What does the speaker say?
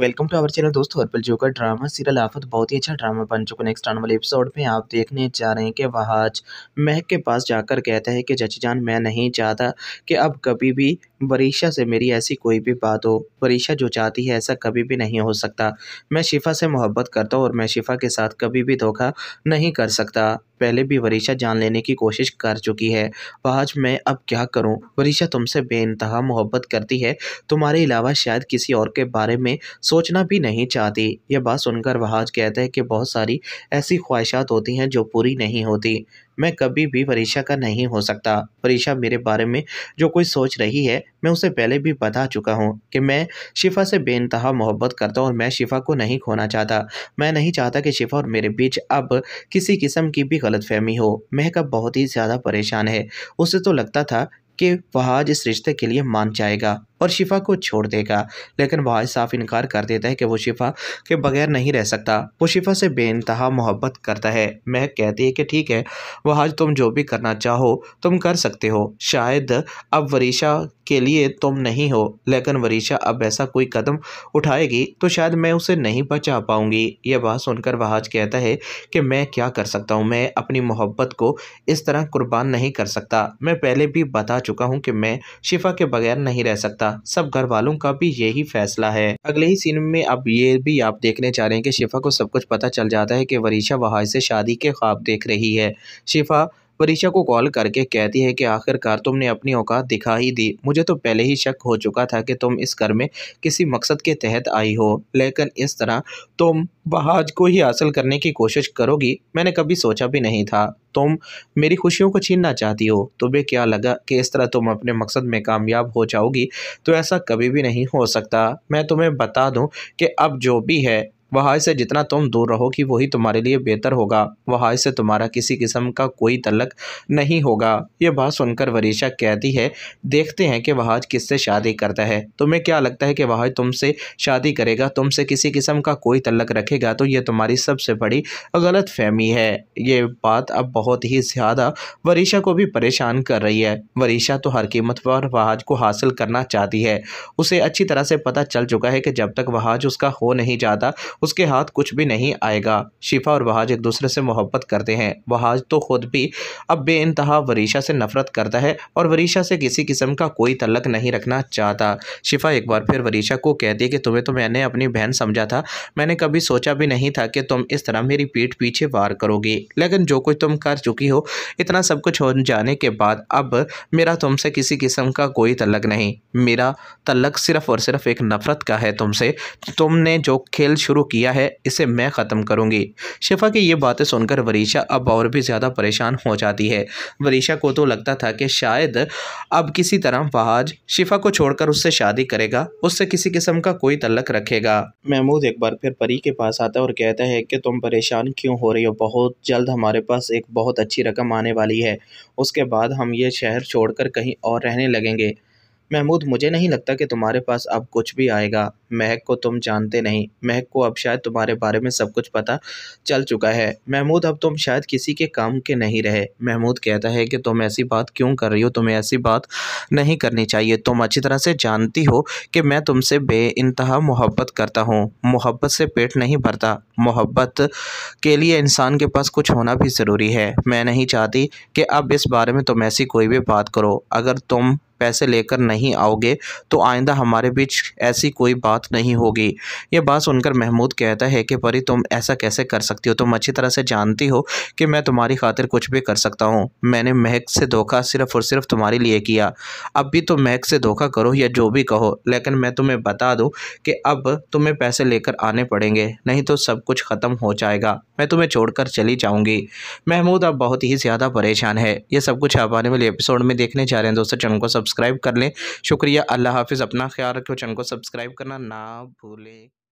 welcome to our channel दोस्तों हर्पल जो का ड्रामा सीरियल आफत बहुत ही अच्छा ड्रामा बन चुका नेक्स्ट आने वाले एपिसोड में आप देखने जा रहे हैं कि वहाज महक के पास जाकर कहता है कि जची जान मैं नहीं चाहता कि अब कभी भी बरीशा से मेरी ऐसी कोई भी बात हो बरीशा जो चाहती है ऐसा कभी भी नहीं हो सकता मैं शिफा से मोहब्बत करता हूँ और मैं शिफा के साथ कभी भी धोखा नहीं कर सकता पहले भी वरीशा जान लेने की कोशिश कर चुकी है आज मैं अब क्या करूं वरीशा तुमसे बेानतहा मोहब्बत करती है तुम्हारे अलावा शायद किसी और के बारे में सोचना भी नहीं चाहती यह बात सुनकर वहाज कहते हैं कि बहुत सारी ऐसी ख्वाहिशात होती हैं जो पूरी नहीं होती मैं कभी भी परीक्षा का नहीं हो सकता परीक्षा मेरे बारे में जो कोई सोच रही है मैं उसे पहले भी बता चुका हूँ कि मैं शिफा से बेनतहा मोहब्बत करता हूँ और मैं शिफा को नहीं खोना चाहता मैं नहीं चाहता कि शिफा और मेरे बीच अब किसी किस्म की भी गलतफहमी हो महका बहुत ही ज़्यादा परेशान है उसे तो लगता था कि वह आज इस रिश्ते के लिए मान जाएगा और शिफा को छोड़ देगा लेकिन वह साफ इनकार कर देता है कि वो शिफा के बगैर नहीं रह सकता वो शिफा से बेानतहा मोहब्बत करता है मैं कहती है कि ठीक है वह आज तुम जो भी करना चाहो तुम कर सकते हो शायद अब वरीशा के लिए तुम नहीं हो लेकिन वरीशा अब ऐसा कोई कदम उठाएगी तो शायद मैं उसे नहीं बचा पाऊंगी यह बात सुनकर वहाज कहता है कि मैं क्या कर सकता हूँ मैं अपनी मोहब्बत को इस तरह कुर्बान नहीं कर सकता मैं पहले भी बता चुका हूँ कि मैं शिफा के बगैर नहीं रह सकता था सब घर वालों का भी यही फैसला है अगले ही सीन में अब ये भी आप देखने जा रहे हैं कि शिफा को सब कुछ पता चल जाता है कि वरीशा वहाज से शादी के ख्वाब देख रही है शिफा परीक्षा को कॉल करके कहती है कि आखिरकार तुमने अपनी औकात दिखा ही दी मुझे तो पहले ही शक हो चुका था कि तुम इस घर में किसी मकसद के तहत आई हो लेकिन इस तरह तुम बहाज को ही हासिल करने की कोशिश करोगी मैंने कभी सोचा भी नहीं था तुम मेरी खुशियों को छीनना चाहती हो तुम्हें तो क्या लगा कि इस तरह तुम अपने मकसद में कामयाब हो जाओगी तो ऐसा कभी भी नहीं हो सकता मैं तुम्हें बता दूं कि अब जो भी है वहाज से जितना तुम दूर रहोगी वही तुम्हारे लिए बेहतर होगा वहाज से तुम्हारा किसी किस्म का कोई तलक नहीं होगा ये बात सुनकर वरीशा कहती है देखते हैं कि वहाज किससे शादी करता है तुम्हें क्या लगता है कि वहाज तुमसे शादी करेगा तुमसे किसी किस्म का कोई तलक रखेगा तो ये तुम्हारी सबसे बड़ी गलत फहमी है ये बात अब बहुत ही ज़्यादा वरीशा को भी परेशान कर रही है वरीशा तो हर कीमत पर वहाज को हासिल करना चाहती है उसे अच्छी तरह से पता चल चुका है कि जब तक वहाज उसका हो नहीं जाता उसके हाथ कुछ भी नहीं आएगा शिफा और वहाज एक दूसरे से मोहब्बत करते हैं वहाज तो खुद भी अब बे इंतहा वरीशा से नफरत करता है और वरीशा से किसी किस्म का कोई तलक नहीं रखना चाहता शिफा एक बार फिर वरीशा को कहती है कि तुम्हें तो मैंने अपनी बहन समझा था मैंने कभी सोचा भी नहीं था कि तुम इस तरह मेरी पीठ पीछे वार करोगी लेकिन जो कुछ तुम कर चुकी हो इतना सब कुछ हो जाने के बाद अब मेरा तुमसे किसी किस्म का कोई तलक नहीं मेरा तलक सिर्फ़ और सिर्फ़ एक नफ़रत का है तुमसे तुमने जो खेल शुरू किया है इसे मैं ख़त्म करूँगी शिफा की ये बातें सुनकर वरीशा अब और भी ज़्यादा परेशान हो जाती है वरीशा को तो लगता था कि शायद अब किसी तरह फहाज शिफा को छोड़कर उससे शादी करेगा उससे किसी किस्म का कोई तलक रखेगा महमूद एक बार फिर परी के पास आता है और कहता है कि तुम परेशान क्यों हो रही हो बहुत जल्द हमारे पास एक बहुत अच्छी रकम आने वाली है उसके बाद हम ये शहर छोड़कर कहीं और रहने लगेंगे महमूद मुझे नहीं लगता कि तुम्हारे पास अब कुछ भी आएगा महक को तुम जानते नहीं महक को अब शायद तुम्हारे बारे में सब कुछ पता चल चुका है महमूद अब तुम शायद किसी के काम के नहीं रहे महमूद कहता है कि तुम ऐसी बात क्यों कर रही हो तुम्हें ऐसी बात नहीं करनी चाहिए तुम अच्छी तरह से जानती हो कि मैं तुमसे बे इंतहा मोहब्बत करता हूँ मोहब्बत से पेट नहीं भरता मोहब्बत के लिए इंसान के पास कुछ होना भी ज़रूरी है मैं नहीं चाहती कि अब इस बारे में तुम ऐसी कोई भी बात करो अगर तुम पैसे लेकर नहीं आओगे तो आइंदा हमारे बीच ऐसी कोई बात नहीं होगी ये बात सुनकर महमूद कहता है कि परी तुम ऐसा कैसे कर सकती हो तुम अच्छी तरह से जानती हो कि मैं तुम्हारी खातिर कुछ भी कर सकता हूँ मैंने महक से धोखा सिर्फ़ और सिर्फ तुम्हारे लिए किया अब भी तुम महक से धोखा करो या जो भी कहो लेकिन मैं तुम्हें बता दूँ कि अब तुम्हें पैसे लेकर आने पड़ेंगे नहीं तो सब कुछ ख़त्म हो जाएगा मैं तुम्हें छोड़कर चली जाऊँगी महमूद अब बहुत ही ज़्यादा परेशान है ये सब कुछ आप आने वाले एपिसोड में देखने जा रहे हैं दोस्तों चैनल को सब सब्सक्राइब कर लें शुक्रिया अल्लाह हाफिज़ अपना ख्याल रखें चैनल को सब्सक्राइब करना ना भूलें